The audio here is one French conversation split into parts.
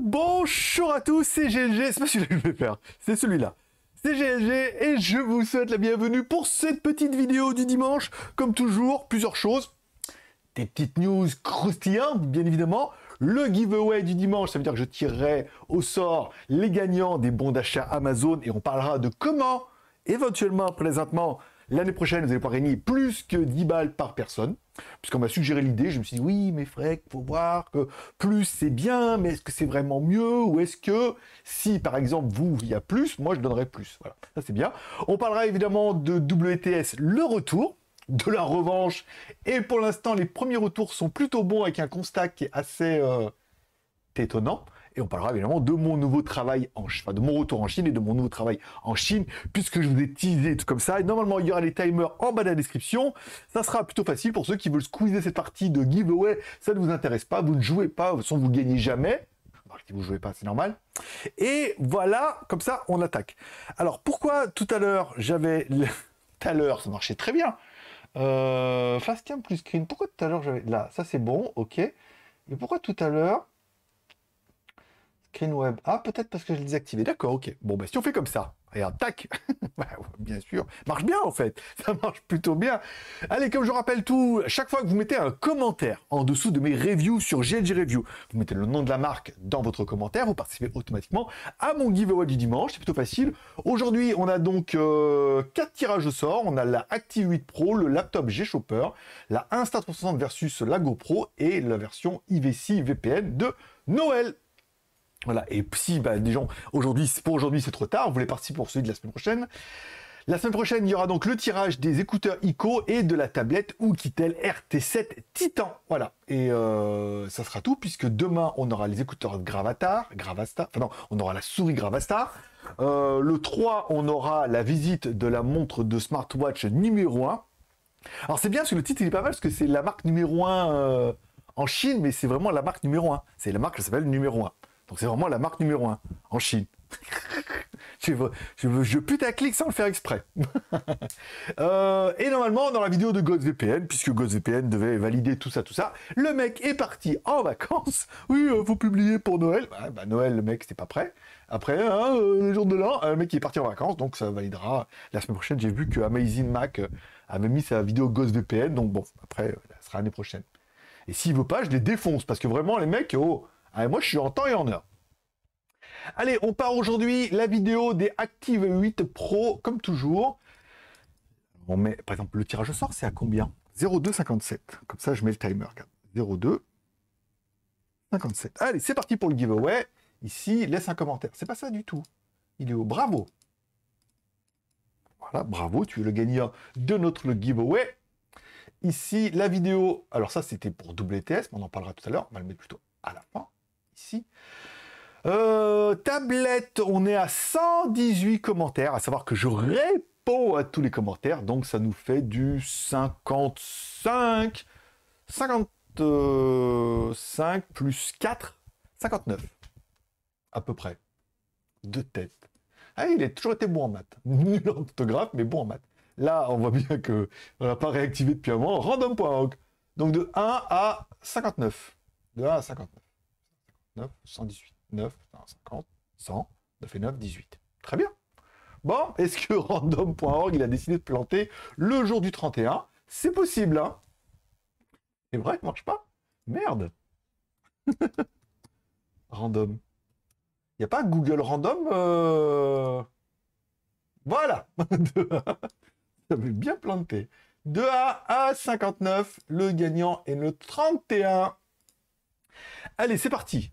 Bonjour à tous, c'est GLG, c'est pas celui-là que je c'est celui-là. C'est GLG et je vous souhaite la bienvenue pour cette petite vidéo du dimanche. Comme toujours, plusieurs choses. Des petites news croustillantes, bien évidemment. Le giveaway du dimanche, ça veut dire que je tirerai au sort les gagnants des bons d'achat Amazon et on parlera de comment, éventuellement, présentement, L'année prochaine, vous allez pouvoir gagner plus que 10 balles par personne. Puisqu'on m'a suggéré l'idée, je me suis dit, oui, mais il faut voir que plus c'est bien, mais est-ce que c'est vraiment mieux Ou est-ce que si, par exemple, vous, il y a plus, moi, je donnerais plus Voilà, ça c'est bien. On parlera évidemment de WTS, le retour de la revanche. Et pour l'instant, les premiers retours sont plutôt bons avec un constat qui est assez euh, étonnant. Et on parlera évidemment de mon nouveau travail en Chine, de mon retour en Chine et de mon nouveau travail en Chine, puisque je vous ai teasé tout comme ça. normalement, il y aura les timers en bas de la description. Ça sera plutôt facile pour ceux qui veulent squeezer cette partie de giveaway. Ça ne vous intéresse pas, vous ne jouez pas, sans vous gagnez jamais. si vous jouez pas, c'est normal. Et voilà, comme ça, on attaque. Alors, pourquoi tout à l'heure, j'avais... Tout à l'heure, ça marchait très bien. Euh, plus screen. Pourquoi tout à l'heure, j'avais... Là, ça c'est bon, ok. Mais pourquoi tout à l'heure, web Ah, peut-être parce que je l'ai désactivé. D'accord, ok. Bon, bah, si on fait comme ça, un tac, bah, bien sûr, marche bien en fait, ça marche plutôt bien. Allez, comme je rappelle tout, chaque fois que vous mettez un commentaire en dessous de mes reviews sur GLG Review, vous mettez le nom de la marque dans votre commentaire, vous participez automatiquement à mon giveaway du dimanche, c'est plutôt facile. Aujourd'hui, on a donc euh, quatre tirages au sort, on a la Active 8 Pro, le laptop G Shopper, la Insta360 versus la GoPro et la version IVC VPN de Noël. Voilà. Et si bah, des gens, aujourd'hui, pour aujourd'hui, c'est trop tard, vous voulez partir pour celui de la semaine prochaine. La semaine prochaine, il y aura donc le tirage des écouteurs ICO et de la tablette Oukitel RT7 Titan. Voilà. Et euh, ça sera tout, puisque demain, on aura les écouteurs Gravatar, Gravastar, enfin non, on aura la souris Gravastar. Euh, le 3, on aura la visite de la montre de smartwatch numéro 1. Alors c'est bien, parce que le titre, il est pas mal, parce que c'est la marque numéro 1 euh, en Chine, mais c'est vraiment la marque numéro 1. C'est la marque qui s'appelle numéro 1. Donc c'est vraiment la marque numéro un en Chine. je, je, je putaclic sans le faire exprès. Euh, et normalement, dans la vidéo de VPN, puisque GhostVPN devait valider tout ça, tout ça, le mec est parti en vacances. Oui, il euh, publiez faut publier pour Noël. Bah, bah Noël, le mec, c'était pas prêt. Après, hein, euh, les jours de l'an, le mec est parti en vacances, donc ça validera la semaine prochaine. J'ai vu que Amazing Mac avait mis sa vidéo GhostVPN. donc bon, après, ça sera l'année prochaine. Et s'il veut pas, je les défonce, parce que vraiment, les mecs, oh, ah, moi, je suis en temps et en heure. Allez, on part aujourd'hui la vidéo des Active 8 Pro, comme toujours. On met, par exemple, le tirage au sort, c'est à combien 0,257. Comme ça, je mets le timer. 0,257. Allez, c'est parti pour le giveaway. Ici, laisse un commentaire. C'est pas ça du tout. Il est au bravo. Voilà, bravo, tu es le gagnant de notre giveaway. Ici, la vidéo. Alors ça, c'était pour WTS, mais on en parlera tout à l'heure. On va le mettre plutôt à la fin ici. Euh, tablette, on est à 118 commentaires, à savoir que je réponds à tous les commentaires, donc ça nous fait du 55, 55 plus 4, 59, à peu près, de tête. Ah, il a toujours été bon en maths, nul en orthographe, mais bon en maths. Là, on voit bien que on n'a pas réactivé depuis un moment, random.org. Donc de 1 à 59. De 1 à 59. 9, 118, 9, 50, 100, 9 et 9, 18. Très bien. Bon, est-ce que random.org, il a décidé de planter le jour du 31 C'est possible, hein C'est vrai, ne marche pas Merde Random. Il n'y a pas Google Random euh? Voilà Ça bien planté. 2 A à 59, le gagnant est le 31. Allez, c'est parti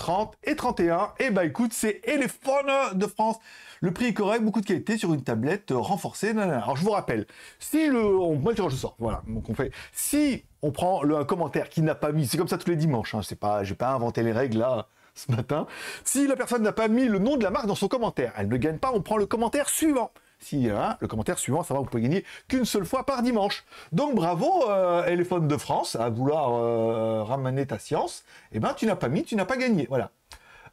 30 et 31. Et bah écoute, c'est Elephone de France. Le prix est correct, beaucoup de qualité sur une tablette euh, renforcée. Alors je vous rappelle, si le... On, moi je sors, voilà. Donc on fait... Si on prend le un commentaire qui n'a pas mis... C'est comme ça tous les dimanches, je hein, c'est pas... J'ai pas inventé les règles là ce matin. Si la personne n'a pas mis le nom de la marque dans son commentaire, elle ne gagne pas, on prend le commentaire suivant. Si le commentaire suivant, ça va, vous pouvez gagner qu'une seule fois par dimanche. Donc bravo, euh, de France, à vouloir euh, ramener ta science. Eh ben, tu n'as pas mis, tu n'as pas gagné. Voilà.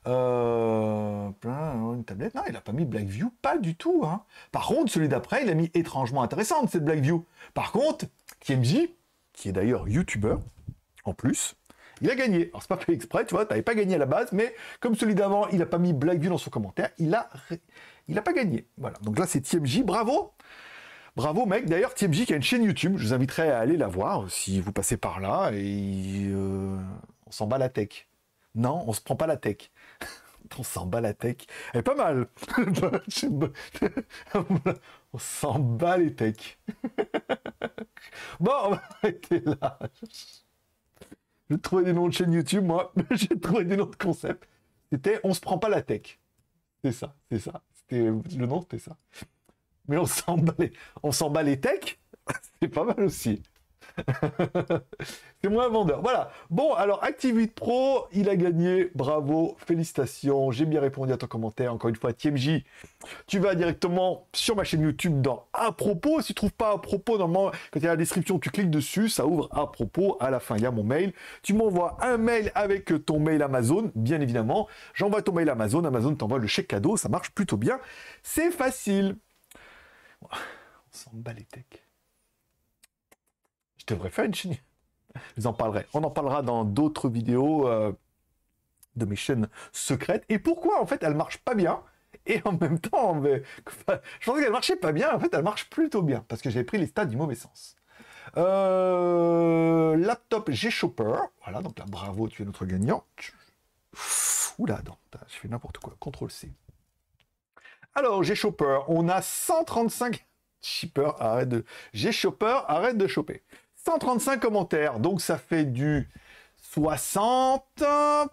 Euh, hein, une tablette, non, il n'a pas mis Blackview, pas du tout. Hein. Par contre, celui d'après, il a mis étrangement intéressante, cette Blackview. Par contre, KMG, qui est d'ailleurs YouTuber, en plus, il a gagné. Alors, c'est pas fait exprès, tu vois, n'avais pas gagné à la base, mais comme celui d'avant, il n'a pas mis Blackview dans son commentaire, il a, il n'a pas gagné. Voilà. Donc là, c'est TMJ. Bravo Bravo mec, d'ailleurs TMJ qui a une chaîne YouTube, je vous inviterai à aller la voir si vous passez par là et euh, on s'en bat la tech. Non, on se prend pas la tech. on s'en bat la tech. Elle est pas mal. on s'en bat les techs. bon, on va arrêter là. Je trouvé des noms de chaîne YouTube, moi. J'ai trouvé des noms de concepts. C'était On se prend pas la tech. C'est ça, c'est ça le nom, c'était ça. Mais on s'en bat les, on techs, c'est pas mal aussi. c'est un vendeur. Voilà. Bon, alors Activ8 Pro, il a gagné. Bravo, félicitations. J'ai bien répondu à ton commentaire. Encore une fois, TMJ, tu vas directement sur ma chaîne YouTube dans À propos. Si tu trouves pas À propos, normalement, quand il y a la description, tu cliques dessus, ça ouvre À propos. À la fin, il y a mon mail. Tu m'envoies un mail avec ton mail Amazon, bien évidemment. J'envoie ton mail Amazon. Amazon t'envoie le chèque cadeau. Ça marche plutôt bien. C'est facile. On s'en bat les techs devrais faire une chaîne. vous en parlerai. On en parlera dans d'autres vidéos euh, de mes chaînes secrètes. Et pourquoi, en fait, elle marche pas bien. Et en même temps, je pensais qu'elle marchait pas bien. En fait, elle marche plutôt bien. Parce que j'ai pris les stats du mauvais sens. Euh, laptop G-Shopper. Voilà, donc là, bravo, tu es notre gagnant. Oula, attends, je fais n'importe quoi. Contrôle c Alors, G-Shopper, on a 135... Shipper, arrête de... G-Shopper, arrête de choper. 135 commentaires, donc ça fait du 60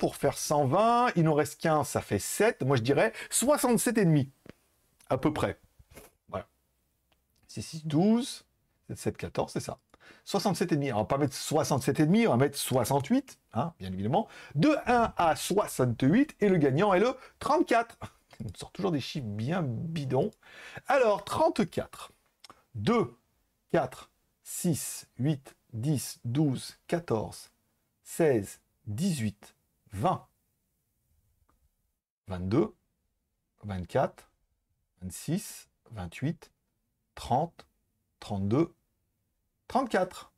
pour faire 120. Il nous reste qu'un, ça fait 7. Moi, je dirais 67 et demi, à peu près. Voilà. 6, 6, 12, 7, 14, c'est ça. 67 et demi. on va pas mettre 67 et demi, on va mettre 68, hein, bien évidemment. De 1 à 68, et le gagnant est le 34. On sort toujours des chiffres bien bidons. Alors, 34. 2, 4, 6, 8, 10, 12, 14, 16, 18, 20, 22, 24, 26, 28, 30, 32, 34.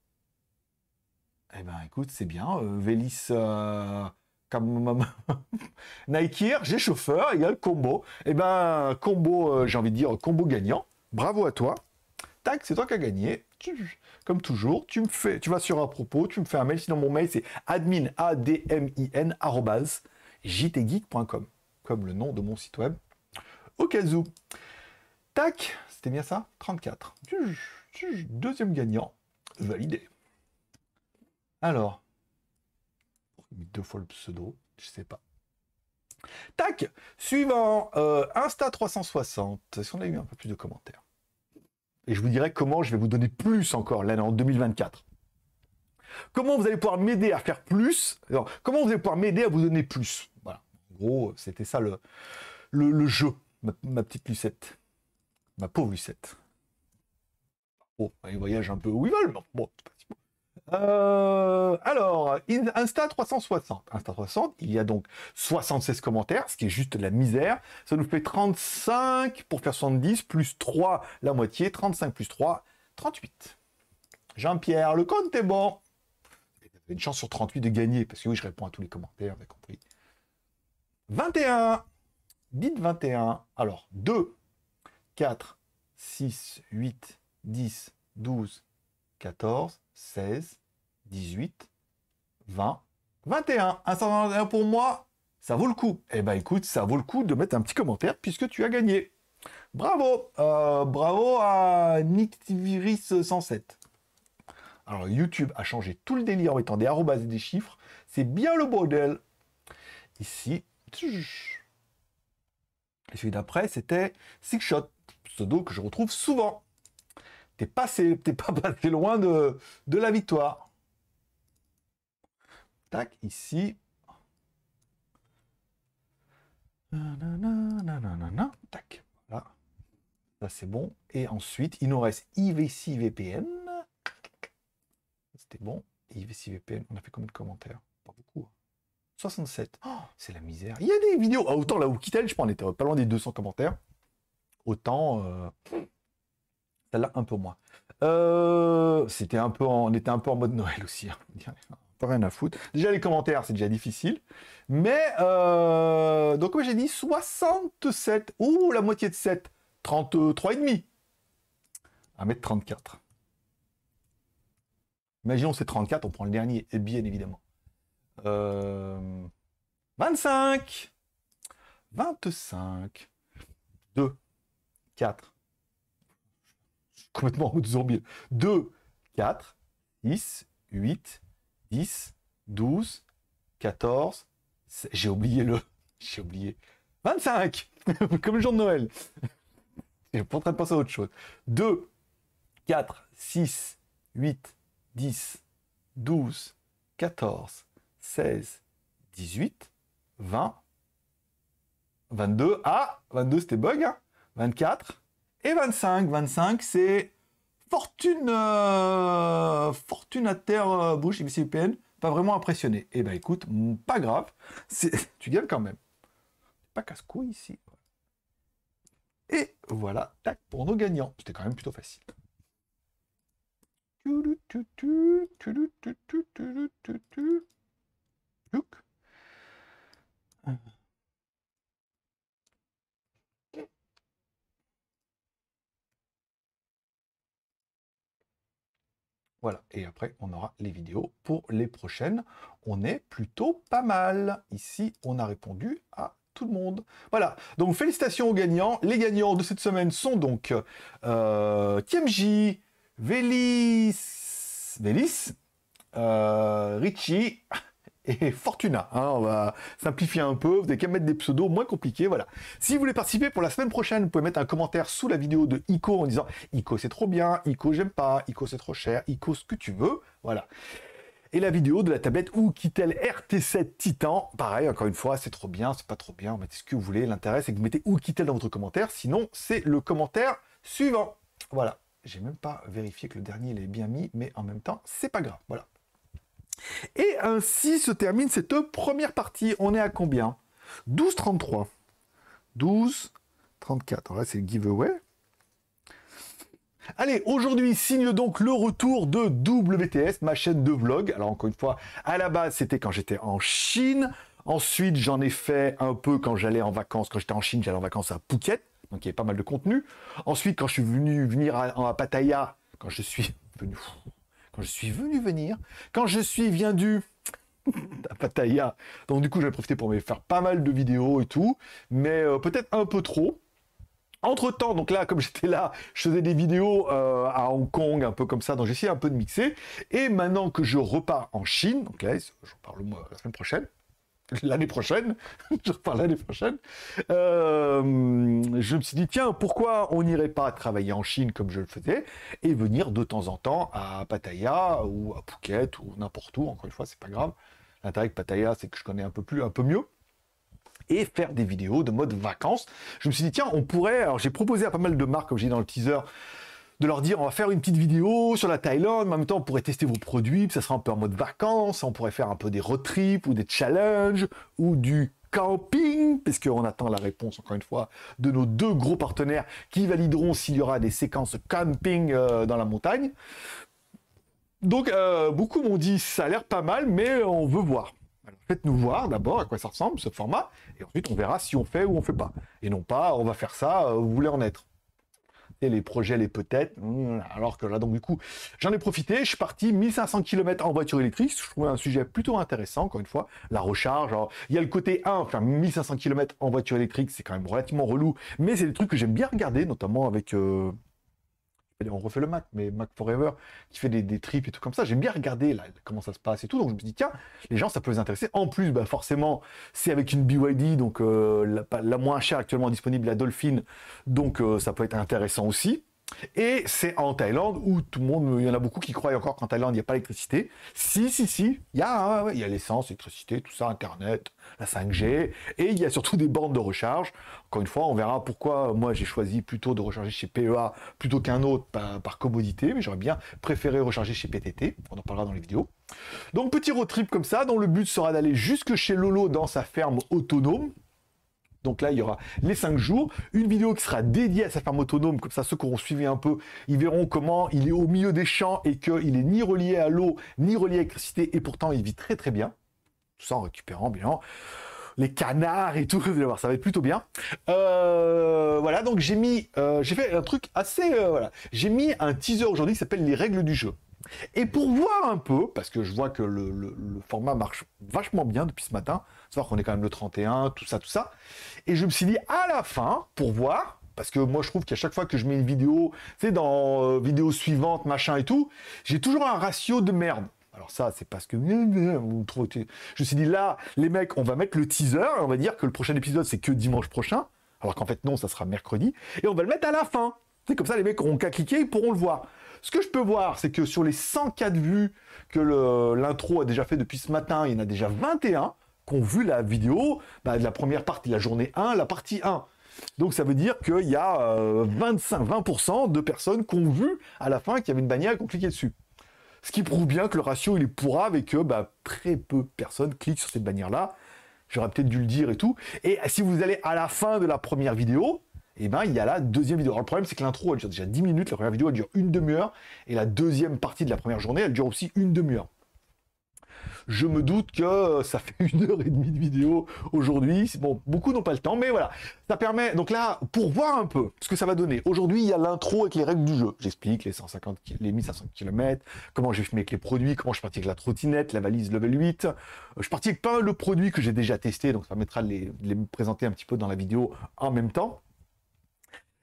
Eh ben écoute, c'est bien. Euh, Vélis, euh, Nike, j'ai chauffeur, il y a le combo. Eh ben combo, euh, j'ai envie de dire combo gagnant. Bravo à toi tac, c'est toi qui as gagné. Comme toujours, tu me fais, tu vas sur un propos, tu me fais un mail. Sinon, mon mail, c'est admin, jtgeek.com, comme le nom de mon site web. Au Tac, c'était bien ça 34. Deuxième gagnant, validé. Alors, deux fois le pseudo, je sais pas. Tac Suivant, Insta360. Si on a eu un peu plus de commentaires. Et je vous dirai comment je vais vous donner plus encore l'année en 2024. Comment vous allez pouvoir m'aider à faire plus Comment vous allez pouvoir m'aider à vous donner plus Voilà. En gros, c'était ça le, le, jeu. Ma, petite Lucette. Ma pauvre Lucette. Oh, il voyage un peu où ils veulent. Mais bon, euh, alors, Insta 360. Insta 360, il y a donc 76 commentaires, ce qui est juste la misère. Ça nous fait 35 pour faire 70, plus 3, la moitié. 35 plus 3, 38. Jean-Pierre, le compte est bon. une chance sur 38 de gagner, parce que oui, je réponds à tous les commentaires, vous compris. 21. Dites 21. Alors, 2, 4, 6, 8, 10, 12, 14, 16, 18, 20, 21. Un 121 pour moi, ça vaut le coup. Eh ben écoute, ça vaut le coup de mettre un petit commentaire puisque tu as gagné. Bravo euh, Bravo à Nictiviris107. Alors YouTube a changé tout le délire en mettant des arrobas et des chiffres. C'est bien le modèle. Ici. Et celui d'après, c'était Shot. pseudo que je retrouve souvent t'es pas, pas passé loin de, la victoire. Tac, ici. tac, voilà. Ça, c'est bon. Et ensuite, il nous reste IVC VPN. C'était bon. IVC VPN, on a fait combien de commentaires Pas beaucoup. 67. Hein. c'est la misère. Il y a des vidéos. Ah, autant là où Kittel, je pense, on était pas loin des 200 commentaires. Autant... Euh, là un peu moins. Euh, c'était un peu en, on était un peu en mode Noël aussi. Hein, hein. Pas rien à foutre. Déjà, les commentaires, c'est déjà difficile. Mais, euh, donc, comme j'ai dit, 67. ou la moitié de 7. 33,5. à mettre 34 Imaginons, c'est 34, on prend le dernier, et bien évidemment. 25. 25. 2. 4 complètement en zombie. 2, 4, 10, 8, 10, 12, 14, j'ai oublié le... J'ai oublié. 25 Comme le jour de Noël. Je suis en train de penser à autre chose. 2, 4, 6, 8, 10, 12, 14, 16, 18, 20, 22. Ah 22 c'était bug. 24, hein. Et 25, 25, c'est Fortune, euh, Fortune à terre Bush, IBC Pas vraiment impressionné. Et eh ben écoute, pas grave, tu gagnes quand même. Pas casse cou ici. Et voilà, tac, pour nos gagnants. C'était quand même plutôt facile. Voilà, et après, on aura les vidéos pour les prochaines. On est plutôt pas mal. Ici, on a répondu à tout le monde. Voilà, donc félicitations aux gagnants. Les gagnants de cette semaine sont donc euh, TMJ, Vélis, Vélis, euh, Richie, et Fortuna. Hein, on va simplifier un peu, vous n'avez qu'à mettre des pseudos moins compliqués, voilà. Si vous voulez participer pour la semaine prochaine, vous pouvez mettre un commentaire sous la vidéo de Ico en disant « Ico c'est trop bien »,« Ico j'aime pas »,« Ico c'est trop cher »,« Ico ce que tu veux », voilà. Et la vidéo de la tablette ou Kitel RT7 Titan, pareil, encore une fois, c'est trop bien, c'est pas trop bien, mettez ce que vous voulez, l'intérêt c'est que vous mettez ou Kitel dans votre commentaire, sinon c'est le commentaire suivant. Voilà, j'ai même pas vérifié que le dernier est bien mis, mais en même temps, c'est pas grave, voilà. Et ainsi se termine cette première partie. On est à combien 12,33. 12, 34. Alors là, c'est le giveaway. Allez, aujourd'hui signe donc le retour de WTS, ma chaîne de vlog. Alors encore une fois, à la base, c'était quand j'étais en Chine. Ensuite, j'en ai fait un peu quand j'allais en vacances. Quand j'étais en Chine, j'allais en vacances à Phuket. Donc il y avait pas mal de contenu. Ensuite, quand je suis venu venir à, à Pattaya, quand je suis venu, je suis venu venir, quand je suis venu du à Pattaya. Donc du coup, j'ai profité pour me faire pas mal de vidéos et tout, mais euh, peut-être un peu trop. Entre temps, donc là, comme j'étais là, je faisais des vidéos euh, à Hong Kong, un peu comme ça, donc j'essayais un peu de mixer. Et maintenant que je repars en Chine, donc là, j'en parle la semaine prochaine, l'année prochaine, je reparle l'année prochaine, euh, je me suis dit, tiens, pourquoi on n'irait pas travailler en Chine comme je le faisais et venir de temps en temps à Pattaya ou à Phuket ou n'importe où, encore une fois, c'est pas grave. L'intérêt de Pattaya, c'est que je connais un peu plus, un peu mieux et faire des vidéos de mode vacances. Je me suis dit, tiens, on pourrait, alors j'ai proposé à pas mal de marques, comme j'ai dans le teaser, de leur dire on va faire une petite vidéo sur la Thaïlande, en même temps on pourrait tester vos produits, ça sera un peu en mode vacances, on pourrait faire un peu des road trips ou des challenges ou du camping, parce qu'on attend la réponse encore une fois de nos deux gros partenaires qui valideront s'il y aura des séquences camping euh, dans la montagne. Donc euh, beaucoup m'ont dit ça a l'air pas mal, mais on veut voir. Faites-nous voir d'abord à quoi ça ressemble ce format, et ensuite on verra si on fait ou on fait pas. Et non pas on va faire ça, euh, vous voulez en être et les projets, les peut-être. Mmh, alors que là, donc du coup, j'en ai profité. Je suis parti 1500 km en voiture électrique. Je trouvais un sujet plutôt intéressant, encore une fois. La recharge. il y a le côté 1, enfin 1500 km en voiture électrique, c'est quand même relativement relou. Mais c'est des trucs que j'aime bien regarder, notamment avec... Euh, on refait le Mac, mais Mac Forever, qui fait des, trips et tout comme ça. J'aime bien regarder comment ça se passe et tout. Donc je me dis, tiens, les gens, ça peut les intéresser. En plus, bah, forcément, c'est avec une BYD, donc euh, la, moins chère actuellement disponible, la Dolphin. Donc euh, ça peut être intéressant aussi. Et c'est en Thaïlande où tout le monde, il y en a beaucoup qui croient encore qu'en Thaïlande, il n'y a pas d'électricité. Si, si, si, il y a, a l'essence, l'électricité, tout ça, Internet, la 5G, et il y a surtout des bornes de recharge. Encore une fois, on verra pourquoi moi j'ai choisi plutôt de recharger chez PEA plutôt qu'un autre par, par, commodité, mais j'aurais bien préféré recharger chez PTT, on en parlera dans les vidéos. Donc petit road trip comme ça, dont le but sera d'aller jusque chez Lolo dans sa ferme autonome, donc là, il y aura les 5 jours, une vidéo qui sera dédiée à sa ferme autonome, comme ça ceux qui auront suivi un peu, ils verront comment il est au milieu des champs et qu'il n'est ni relié à l'eau, ni relié à l'électricité, et pourtant il vit très très bien, tout ça en récupérant bien les canards et tout, vous allez voir, ça va être plutôt bien. Euh, voilà, donc j'ai mis, euh, j'ai fait un truc assez, euh, voilà, j'ai mis un teaser aujourd'hui qui s'appelle les règles du jeu. Et pour voir un peu, parce que je vois que le, format marche vachement bien depuis ce matin, savoir qu'on est quand même le 31, tout ça, tout ça. Et je me suis dit à la fin, pour voir, parce que moi je trouve qu'à chaque fois que je mets une vidéo, tu sais, dans euh, vidéo suivante, machin et tout, j'ai toujours un ratio de merde. Alors ça, c'est parce que je me suis dit là, les mecs, on va mettre le teaser on va dire que le prochain épisode c'est que dimanche prochain, alors qu'en fait non, ça sera mercredi, et on va le mettre à la fin. C'est comme ça, les mecs auront qu'à cliquer, ils pourront le voir. Ce que je peux voir, c'est que sur les 104 vues que l'intro a déjà fait depuis ce matin, il y en a déjà 21 qui ont vu la vidéo bah, de la première partie, la journée 1, la partie 1. Donc ça veut dire qu'il y a 25, euh, 20% de personnes qui ont vu à la fin qu'il y avait une bannière et qui ont cliqué dessus. Ce qui prouve bien que le ratio il est pourrave et que bah, très peu de personnes cliquent sur cette bannière-là. J'aurais peut-être dû le dire et tout. Et si vous allez à la fin de la première vidéo, et eh ben il y a la deuxième vidéo. le problème c'est que l'intro elle dure déjà 10 minutes, la première vidéo elle dure une demi-heure, et la deuxième partie de la première journée elle dure aussi une demi-heure. Je me doute que euh, ça fait une heure et demie de vidéo aujourd'hui. Bon, beaucoup n'ont pas le temps, mais voilà. Ça permet, donc là, pour voir un peu ce que ça va donner. Aujourd'hui, il y a l'intro avec les règles du jeu. J'explique les 150, les 1500 km, comment j'ai filmé avec les produits, comment je suis parti avec la trottinette, la valise level 8. Euh, je suis parti avec pas le produit que j'ai déjà testé. donc ça permettra de les présenter un petit peu dans la vidéo en même temps.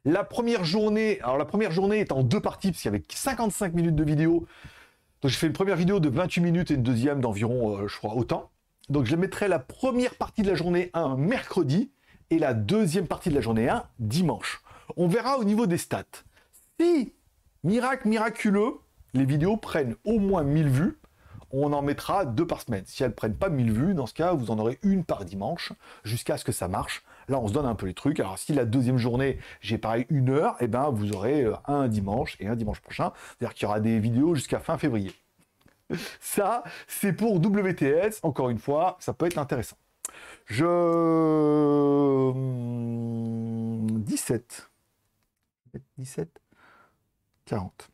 La première journée, alors la première journée est en deux parties, parce qu'il y avait 55 minutes de vidéo. Donc j'ai fait une première vidéo de 28 minutes et une deuxième d'environ, euh, je crois, autant. Donc je mettrai la première partie de la journée un mercredi et la deuxième partie de la journée un dimanche. On verra au niveau des stats. Si, miracle miraculeux, les vidéos prennent au moins 1000 vues, on en mettra deux par semaine. Si elles ne prennent pas 1000 vues, dans ce cas, vous en aurez une par dimanche, jusqu'à ce que ça marche. Là, on se donne un peu les trucs. Alors, si la deuxième journée, j'ai pareil une heure, et eh ben, vous aurez euh, un dimanche et un dimanche prochain. C'est-à-dire qu'il y aura des vidéos jusqu'à fin février. Ça, c'est pour WTS. Encore une fois, ça peut être intéressant. Je... 17. 17. 40.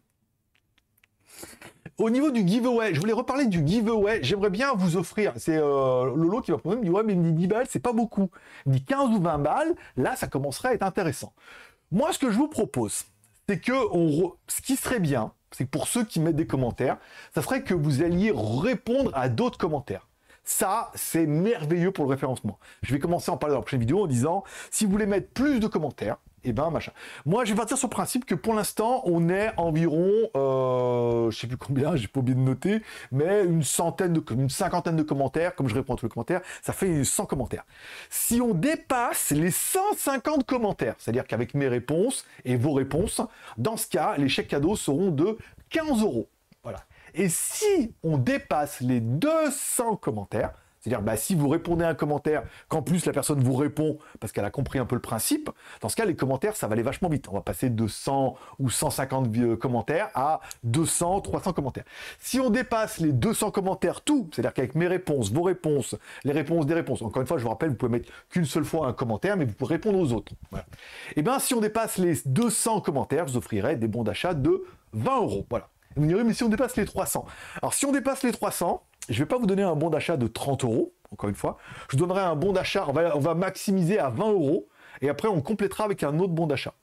Au niveau du giveaway, je voulais reparler du giveaway. J'aimerais bien vous offrir. C'est euh, Lolo qui va prendre, me dit Ouais, mais dit 10 balles, c'est pas beaucoup. Il dit 15 ou 20 balles, là, ça commencerait à être intéressant. Moi, ce que je vous propose, c'est que ce qui serait bien, c'est que pour ceux qui mettent des commentaires, ça serait que vous alliez répondre à d'autres commentaires. Ça, c'est merveilleux pour le référencement. Je vais commencer en parler dans la prochaine vidéo en disant si vous voulez mettre plus de commentaires, et eh ben machin. Moi, je vais partir sur le principe que pour l'instant, on est environ, euh, je sais plus combien, j'ai pas oublié de noter, mais une centaine, une cinquantaine de commentaires, comme je réponds à tous les commentaires, ça fait 100 commentaires. Si on dépasse les 150 commentaires, c'est-à-dire qu'avec mes réponses et vos réponses, dans ce cas, les chèques cadeaux seront de 15 euros. Voilà. Et si on dépasse les 200 commentaires, c'est-à-dire, bah, si vous répondez à un commentaire, qu'en plus la personne vous répond parce qu'elle a compris un peu le principe, dans ce cas, les commentaires, ça va aller vachement vite. On va passer de 100 ou 150 euh, commentaires à 200, 300 commentaires. Si on dépasse les 200 commentaires, tout, c'est-à-dire qu'avec mes réponses, vos réponses, les réponses des réponses, encore une fois, je vous rappelle, vous pouvez mettre qu'une seule fois un commentaire, mais vous pouvez répondre aux autres. Et eh bien, si on dépasse les 200 commentaires, je vous offrirai des bons d'achat de 20 euros. Voilà. Vous me direz, mais si on dépasse les 300 Alors, si on dépasse les 300, je ne vais pas vous donner un bon d'achat de 30 euros, encore une fois. Je vous donnerai un bon d'achat, on va, maximiser à 20 euros, et après on complétera avec un autre bon d'achat.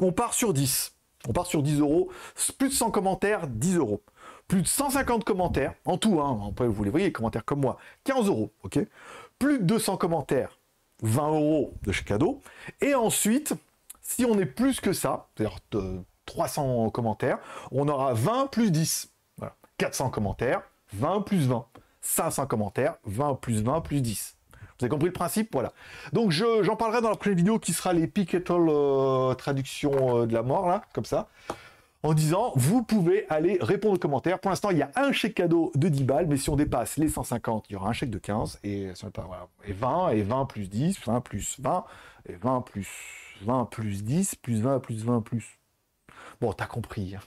On part sur 10. On part sur 10 euros, plus de 100 commentaires, 10 euros. Plus de 150 commentaires, en tout, hein. après vous les voyez, commentaires comme moi, 15 euros, ok Plus de 200 commentaires, 20 euros de chez cadeau. Et ensuite, si on est plus que ça, c'est-à-dire 300 euh, commentaires, on aura 20 plus 10. 400 commentaires, 20 plus 20. 500 commentaires, 20 plus 20 plus 10. Vous avez compris le principe Voilà. Donc j'en parlerai dans la prochaine vidéo qui sera les et euh, traduction euh, de la mort, là, comme ça, en disant vous pouvez aller répondre aux commentaires. Pour l'instant, il y a un chèque cadeau de 10 balles, mais si on dépasse les 150, il y aura un chèque de 15, et, et 20, et 20 plus 10, 20 plus 20, et 20 plus 20 plus 10, plus 20 plus 20 plus Bon, t'as compris. Hein.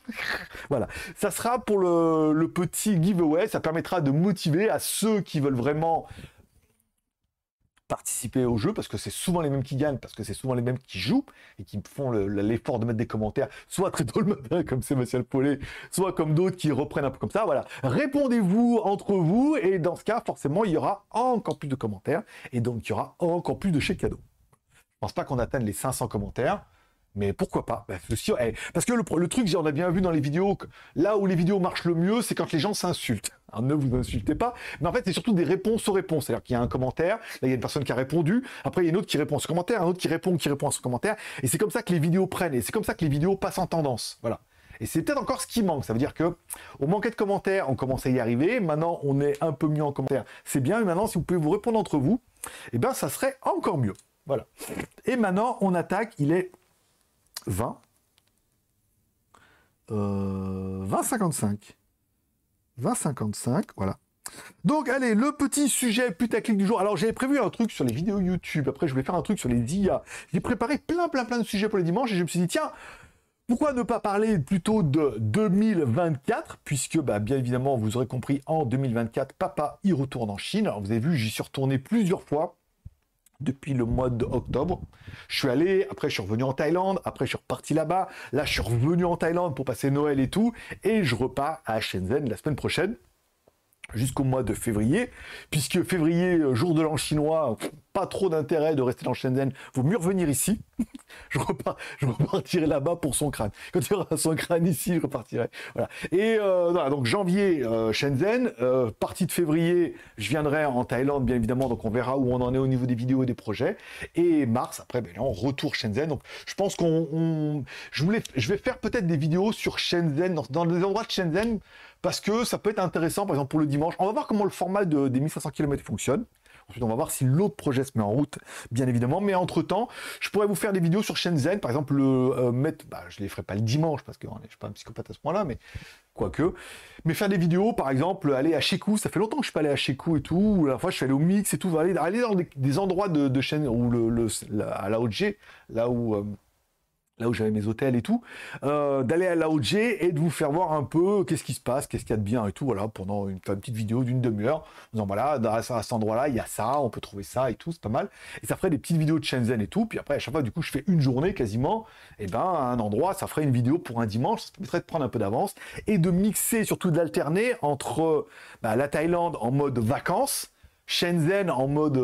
voilà. Ça sera pour le, petit giveaway. Ça permettra de motiver à ceux qui veulent vraiment participer au jeu parce que c'est souvent les mêmes qui gagnent, parce que c'est souvent les mêmes qui jouent et qui font l'effort de mettre des commentaires, soit très tôt le matin comme le Paulet, soit comme d'autres qui reprennent un peu comme ça. Voilà, répondez-vous entre vous et dans ce cas, forcément, il y aura encore plus de commentaires et donc il y aura encore plus de chèques cadeaux. Je pense pas qu'on atteigne les 500 commentaires. Mais pourquoi pas bah, eh, Parce que le, truc, on a bien vu dans les vidéos, là où les vidéos marchent le mieux, c'est quand les gens s'insultent. ne vous insultez pas, mais en fait, c'est surtout des réponses aux réponses. C'est-à-dire qu'il y a un commentaire, là, il y a une personne qui a répondu, après, il y a une autre qui répond à ce commentaire, un autre qui répond, qui répond à ce commentaire, et c'est comme ça que les vidéos prennent, et c'est comme ça que les vidéos passent en tendance. Voilà. Et c'est peut-être encore ce qui manque. Ça veut dire que on manquait de commentaires, on commençait à y arriver. Maintenant, on est un peu mieux en commentaire. C'est bien. maintenant, si vous pouvez vous répondre entre vous, eh bien, ça serait encore mieux. Voilà. Et maintenant, on attaque. Il est 20. 20,55. 20,55, voilà. Donc, allez, le petit sujet putaclic du jour. Alors, j'avais prévu un truc sur les vidéos YouTube. Après, je voulais faire un truc sur les IA. J'ai préparé plein, plein, plein de sujets pour les dimanches et je me suis dit, tiens, pourquoi ne pas parler plutôt de 2024 Puisque, bah, bien évidemment, vous aurez compris, en 2024, papa y retourne en Chine. Alors, vous avez vu, j'y suis retourné plusieurs fois depuis le mois d'octobre. Je suis allé, après je suis revenu en Thaïlande, après je suis reparti là-bas, là je suis revenu en Thaïlande pour passer Noël et tout, et je repars à Shenzhen la semaine prochaine jusqu'au mois de février, puisque février, euh, jour de l'an chinois, pas trop d'intérêt de rester dans Shenzhen, vaut mieux revenir ici. je, je repartirai là-bas pour son crâne. Quand il son crâne ici, je repartirai. Et euh, donc janvier, euh, Shenzhen, partie de février, je viendrai en Thaïlande, bien évidemment, donc on verra où on en est au niveau des vidéos et des projets. Et mars, après, ben, on retourne Shenzhen. Donc je pense qu'on... je, voulais, je vais faire peut-être des vidéos sur Shenzhen, dans, dans les endroits de Shenzhen, parce que ça peut être intéressant, par exemple, pour le dimanche. On va voir comment le format des 1500 km fonctionne. Ensuite, on va voir si l'autre projet se met en route, bien évidemment. Mais entre-temps, je pourrais vous faire des vidéos sur Shenzhen. Par exemple, le, euh, mettre... Bah, je les ferai pas le dimanche, parce que hein, je ne suis pas un psychopathe à ce point-là, mais quoique. Mais faire des vidéos, par exemple, aller à Shekou, ça fait longtemps que je suis pas allé à Sheku et tout, la fois je suis allé au Mix et tout, aller, aller dans des, endroits de, chaîne ou le, à la OG, là où euh, là où j'avais mes hôtels et tout, euh, d'aller à la et de vous faire voir un peu qu'est-ce qui se passe, qu'est-ce qu'il y a de bien et tout, voilà, pendant une, petite vidéo d'une demi-heure, en disant voilà, à, cet endroit-là, il y a ça, on peut trouver ça et tout, c'est pas mal. Et ça ferait des petites vidéos de Shenzhen et tout, puis après, à chaque fois, du coup, je fais une journée quasiment, et ben, à un endroit, ça ferait une vidéo pour un dimanche, ça permettrait de prendre un peu d'avance et de mixer, surtout d'alterner entre bah, la Thaïlande en mode vacances, Shenzhen en mode euh,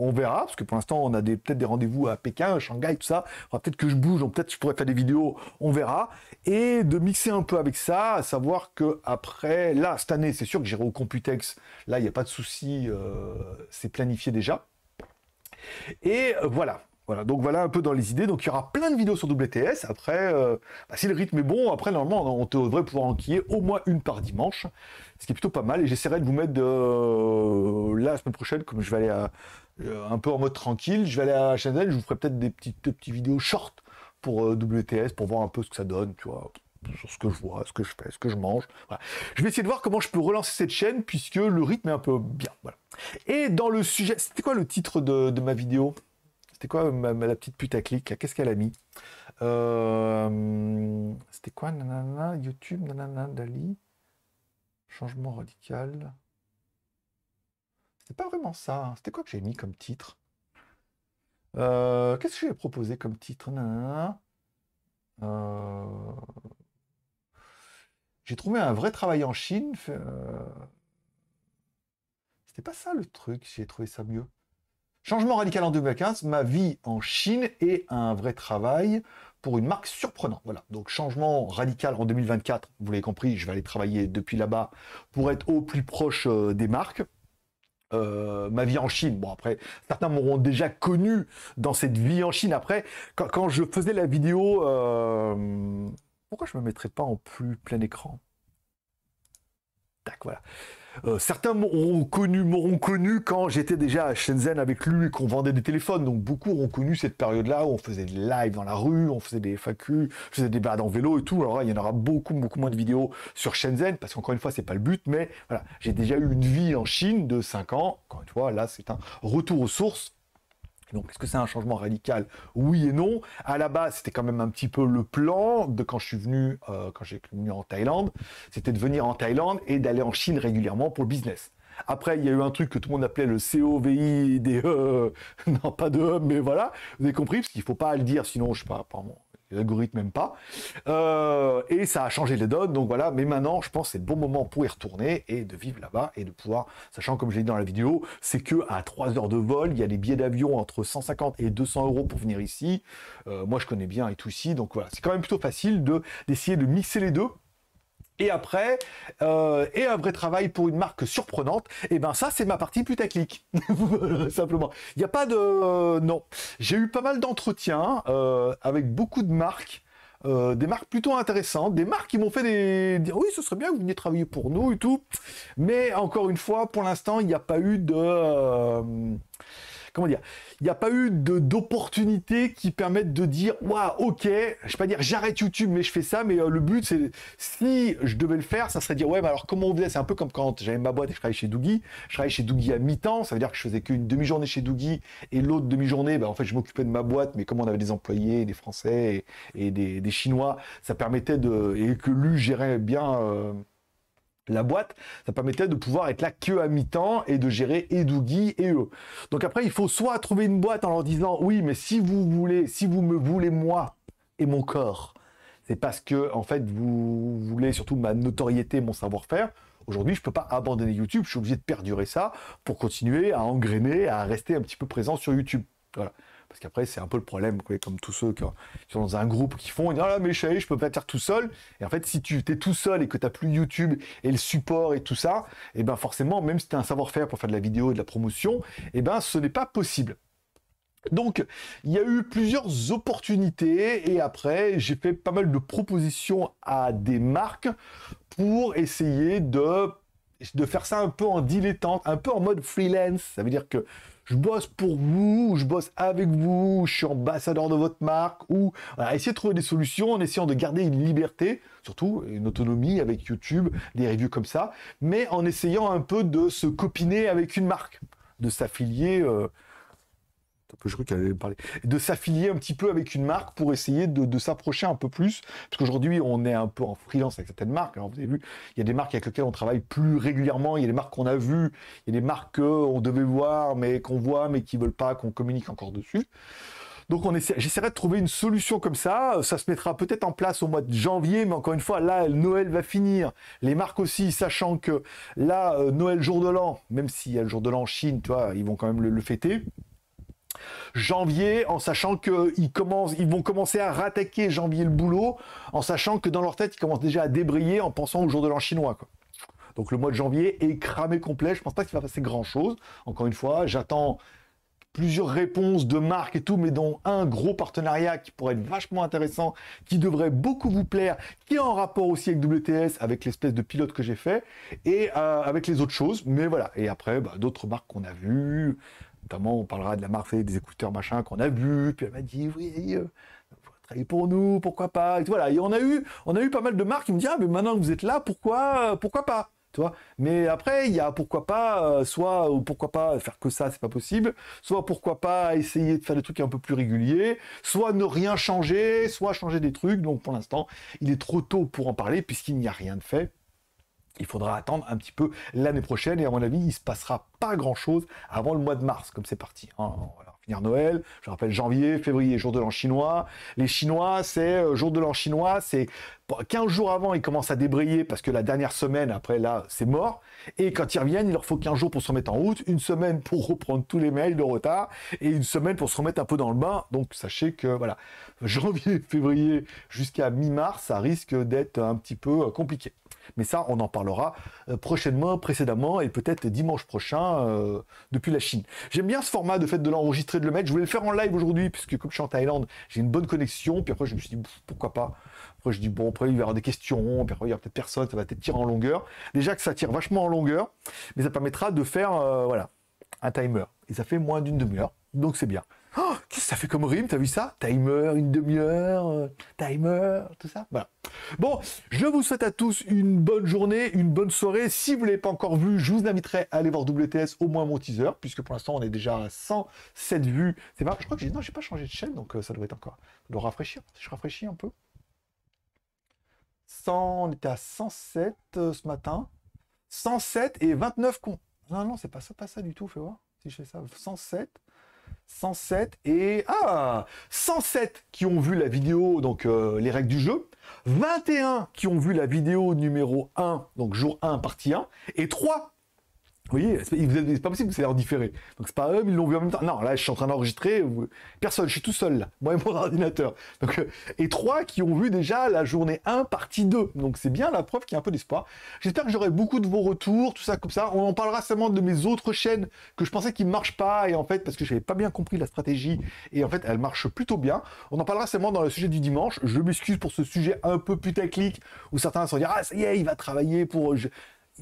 on verra, parce que pour l'instant on a peut-être des rendez-vous à Pékin, à Shanghai, tout ça. peut-être que je bouge, donc peut-être je pourrais faire des vidéos, on verra. Et de mixer un peu avec ça, à savoir que après, là, cette année, c'est sûr que j'irai au Computex, là, il n'y a pas de souci, euh, c'est planifié déjà. Et euh, voilà, voilà, donc voilà un peu dans les idées. Donc il y aura plein de vidéos sur WTS. Après, euh, bah, si le rythme est bon, après normalement on devrait pouvoir enquiller au moins une par dimanche, ce qui est plutôt pas mal. Et j'essaierai de vous mettre de euh, là la semaine prochaine, comme je vais aller euh, un peu en mode tranquille, je vais aller à Chanel, je vous ferai peut-être des petites, petites vidéos short pour WTS pour voir un peu ce que ça donne, tu vois sur ce que je vois, ce que je fais, ce que je mange. Je vais essayer de voir comment je peux relancer cette chaîne puisque le rythme est un peu bien. Et dans le sujet, c'était quoi le titre de ma vidéo c'était quoi ma, la petite putaclic Qu'est-ce qu'elle a mis euh, C'était quoi nanana, YouTube, nanana, Dali Changement radical. C'était pas vraiment ça. Hein. C'était quoi que j'ai mis comme titre euh, Qu'est-ce que j'ai proposé comme titre euh, J'ai trouvé un vrai travail en Chine. C'était pas ça le truc. J'ai trouvé ça mieux. Changement radical en 2015, ma vie en Chine et un vrai travail pour une marque surprenante. Voilà, donc changement radical en 2024, vous l'avez compris, je vais aller travailler depuis là-bas pour être au plus proche euh, des marques. Euh, ma vie en Chine. Bon après, certains m'auront déjà connu dans cette vie en Chine. Après, quand, je faisais la vidéo, euh, pourquoi je me mettrais pas en plus plein écran Tac, voilà. Euh, certains m'auront connu, m'auront connu quand j'étais déjà à Shenzhen avec lui et qu'on vendait des téléphones. Donc beaucoup auront connu cette période-là où on faisait des lives dans la rue, on faisait des FAQ, je faisais des balades en vélo et tout. Alors il y en aura beaucoup, beaucoup moins de vidéos sur Shenzhen parce qu'encore une fois, c'est pas le but. Mais voilà, j'ai déjà eu une vie en Chine de 5 ans. Encore une fois, là, c'est un retour aux sources donc, est-ce que c'est un changement radical Oui et non. À la base, c'était quand même un petit peu le plan de quand je suis venu, euh, quand j'ai venu en Thaïlande, c'était de venir en Thaïlande et d'aller en Chine régulièrement pour le business. Après, il y a eu un truc que tout le monde appelait le COVIDE, non pas de e mais voilà, vous avez compris, parce qu'il ne faut pas le dire, sinon, je sais pas, apparemment, algorithmes, même pas. Euh, et ça a changé les donnes, donc voilà. Mais maintenant, je pense c'est le bon moment pour y retourner et de vivre là-bas et de pouvoir, sachant comme je l'ai dit dans la vidéo, c'est que à 3 heures de vol, il y a des billets d'avion entre 150 et 200 euros pour venir ici. Euh, moi, je connais bien et tout ici, donc voilà, c'est quand même plutôt facile de d'essayer de mixer les deux et après, euh, et un vrai travail pour une marque surprenante, et eh ben ça, c'est ma partie putaclic, simplement. Il n'y a pas de... Euh, non. J'ai eu pas mal d'entretiens euh, avec beaucoup de marques, des marques plutôt intéressantes, des marques qui m'ont fait des... dire oui, ce serait bien que vous veniez travailler pour nous et tout, mais encore une fois, pour l'instant, il n'y a pas eu de comment dire, il n'y a pas eu d'opportunité qui permette de dire, waouh, ok, je vais pas dire j'arrête YouTube, mais je fais ça, mais euh, le but c'est, si je devais le faire, ça serait dire, ouais, mais alors comment on faisait C'est un peu comme quand j'avais ma boîte et je travaillais chez Doogie, je travaillais chez Doogie à mi-temps, ça veut dire que je faisais qu'une demi-journée chez Doogie et l'autre demi-journée, ben, en fait, je m'occupais de ma boîte, mais comme on avait des employés, des Français et, des, Chinois, ça permettait de, et que lui gérait bien, euh, la boîte, ça permettait de pouvoir être là que à mi-temps et de gérer et et eux. Donc après, il faut soit trouver une boîte en leur disant oui, mais si vous voulez, si vous me voulez moi et mon corps, c'est parce que en fait vous voulez surtout ma notoriété, mon savoir-faire. Aujourd'hui, je ne peux pas abandonner YouTube, je suis obligé de perdurer ça pour continuer à engrainer, à rester un petit peu présent sur YouTube. Voilà. Parce qu'après, c'est un peu le problème, comme tous ceux qui, sont dans un groupe qui font, ils disent, ah là, mais je, je peux pas faire tout seul. Et en fait, si tu es tout seul et que tu n'as plus YouTube et le support et tout ça, et eh ben forcément, même si tu as un savoir-faire pour faire de la vidéo et de la promotion, et eh ben ce n'est pas possible. Donc, il y a eu plusieurs opportunités et après, j'ai fait pas mal de propositions à des marques pour essayer de, de faire ça un peu en dilettante, un peu en mode freelance. Ça veut dire que je bosse pour vous, je bosse avec vous, je suis ambassadeur de votre marque, ou essayer de trouver des solutions en essayant de garder une liberté, surtout une autonomie avec YouTube, des reviews comme ça, mais en essayant un peu de se copiner avec une marque, de s'affilier. Euh, je crois qu'elle parler, de s'affilier un petit peu avec une marque pour essayer de, s'approcher un peu plus. Parce qu'aujourd'hui, on est un peu en freelance avec certaines marques. vous avez vu, il y a des marques avec lesquelles on travaille plus régulièrement. Il y a des marques qu'on a vues, il y a des marques qu'on devait voir, mais qu'on voit, mais qui veulent pas qu'on communique encore dessus. Donc on essaie, j'essaierai de trouver une solution comme ça. Ça se mettra peut-être en place au mois de janvier, mais encore une fois, là, Noël va finir. Les marques aussi, sachant que là, euh, Noël jour de l'an, même s'il y a le jour de l'an en Chine, tu vois, ils vont quand même le fêter janvier, en sachant qu'ils commencent, ils vont commencer à rattaquer janvier le boulot, en sachant que dans leur tête, ils commencent déjà à débriller en pensant au jour de l'an chinois. Quoi. Donc le mois de janvier est cramé complet. Je pense pas qu'il va passer grand chose. Encore une fois, j'attends plusieurs réponses de marques et tout, mais dont un gros partenariat qui pourrait être vachement intéressant, qui devrait beaucoup vous plaire, qui est en rapport aussi avec WTS, avec l'espèce de pilote que j'ai fait, et euh, avec les autres choses. Mais voilà, et après, bah, d'autres marques qu'on a vues, Notamment, on parlera de la Marseille, des écouteurs, machin, qu'on a vu Puis elle m'a dit, oui, euh, pour nous, pourquoi pas. Et voilà, et on a eu, on a eu pas mal de marques qui me disent, ah, mais maintenant que vous êtes là, pourquoi, pourquoi pas. Tu vois mais après, il y a pourquoi pas, euh, soit ou pourquoi pas faire que ça, c'est pas possible, soit pourquoi pas essayer de faire des trucs un peu plus réguliers, soit ne rien changer, soit changer des trucs. Donc pour l'instant, il est trop tôt pour en parler puisqu'il n'y a rien de fait. Il faudra attendre un petit peu l'année prochaine et à mon avis, il se passera pas grand chose avant le mois de mars, comme c'est parti. Hein. finir Noël, je rappelle janvier, février, jour de l'an chinois. Les Chinois, c'est euh, jour de l'an chinois, c'est 15 jours avant, ils commencent à débrayer parce que la dernière semaine, après là, c'est mort. Et quand ils reviennent, il leur faut 15 jours pour se remettre en route, une semaine pour reprendre tous les mails de retard et une semaine pour se remettre un peu dans le bain. Donc sachez que voilà, janvier, février jusqu'à mi-mars, ça risque d'être un petit peu euh, compliqué. Mais ça, on en parlera euh, prochainement, précédemment et peut-être dimanche prochain euh, depuis la Chine. J'aime bien ce format de fait de l'enregistrer, de le mettre. Je voulais le faire en live aujourd'hui puisque comme je suis en Thaïlande, j'ai une bonne connexion. Puis après, je me suis dit pourquoi pas. Après, je dis bon, après il va y avoir des questions. Puis après, il y aura peut-être personne. Ça va peut-être tirer en longueur. Déjà que ça tire vachement en longueur, mais ça permettra de faire euh, voilà un timer et ça fait moins d'une demi-heure. Donc c'est bien. Oh, qu'est-ce que ça fait comme rime T'as vu ça Timer, une demi-heure, euh, timer, tout ça. Voilà. Bon, je vous souhaite à tous une bonne journée, une bonne soirée. Si vous ne l'avez pas encore vu, je vous inviterai à aller voir WTS, au moins mon teaser, puisque pour l'instant, on est déjà à 107 vues. C'est marrant, je crois que j'ai, non, j'ai pas changé de chaîne, donc euh, ça doit être encore. Le rafraîchir, je rafraîchis un peu. 100, on était à 107 euh, ce matin. 107 et 29 cons. Non, non, c'est pas ça, pas ça du tout, fais voir. Si je fais ça, 107 107 et ah 107 qui ont vu la vidéo donc euh, les règles du jeu, 21 qui ont vu la vidéo numéro 1 donc jour 1 partie 1 et 3 vous voyez, c'est pas possible, c'est en différé. Donc c'est pas eux, ils l'ont vu en même temps. Non, là, je suis en train d'enregistrer. Personne, je suis tout seul, là. Moi et mon ordinateur. Donc, euh, et trois qui ont vu déjà la journée 1, partie 2. Donc c'est bien la preuve qu'il y a un peu d'espoir. J'espère que j'aurai beaucoup de vos retours, tout ça comme ça. On en parlera seulement de mes autres chaînes que je pensais qu'ils ne marchent pas. Et en fait, parce que j'avais pas bien compris la stratégie. Et en fait, elle marche plutôt bien. On en parlera seulement dans le sujet du dimanche. Je m'excuse pour ce sujet un peu putaclic où certains se dire ah, ça y est, il va travailler pour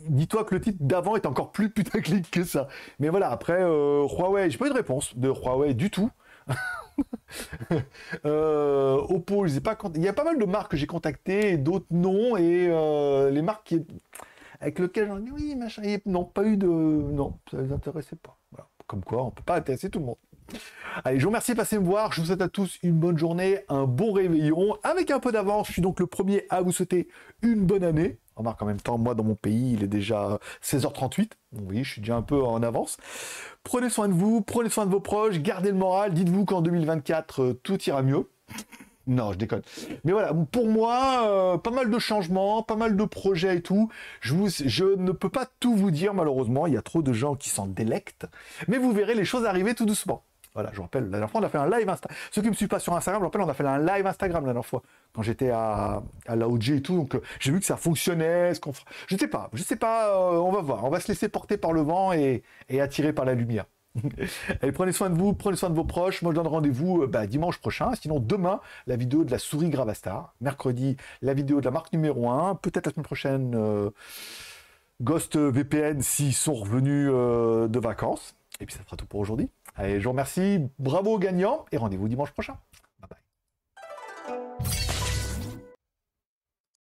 dis-toi que le titre d'avant est encore plus putaclic que ça. Mais voilà, après, euh, Huawei, j'ai pas eu de réponse de Huawei du tout. Euh, Oppo, je sais pas Il y a pas mal de marques que j'ai contactées, d'autres non, et euh, les marques avec lesquelles j'en ai dit oui, machin, non, pas eu de. Non, ça les intéressait pas. Voilà. Comme quoi, on peut pas intéresser tout le monde. Allez, je vous remercie de passer me voir. Je vous souhaite à tous une bonne journée, un bon réveillon. Avec un peu d'avance, je suis donc le premier à vous souhaiter une bonne année. Remarque, en même temps, moi, dans mon pays, il est déjà 16h38. Oui, voyez, je suis déjà un peu en avance. Prenez soin de vous, prenez soin de vos proches, gardez le moral. Dites-vous qu'en 2024, euh, tout ira mieux. Non, je déconne. Mais voilà, pour moi, euh, pas mal de changements, pas mal de projets et tout. Je, vous, je ne peux pas tout vous dire, malheureusement. Il y a trop de gens qui s'en délectent. Mais vous verrez les choses arriver tout doucement. Voilà, je vous rappelle, la dernière fois, on a fait un live Instagram. Ceux qui me suivent pas sur Instagram, je rappelle, on a fait un live Instagram la dernière fois, quand j'étais à, à l'AOG et tout. Donc, euh, j'ai vu que ça fonctionnait. Ce qu'on... Je sais pas, je ne sais pas, euh, on va voir. On va se laisser porter par le vent et, attirer par la lumière. Allez, prenez soin de vous, prenez soin de vos proches. Moi, je donne rendez-vous euh, bah, dimanche prochain. Sinon, demain, la vidéo de la souris Gravastar. Mercredi, la vidéo de la marque numéro 1. Peut-être la semaine prochaine, Ghost VPN s'ils sont revenus de vacances. Et puis, ça fera tout pour aujourd'hui. Allez, je vous remercie, bravo aux gagnants et rendez-vous dimanche prochain.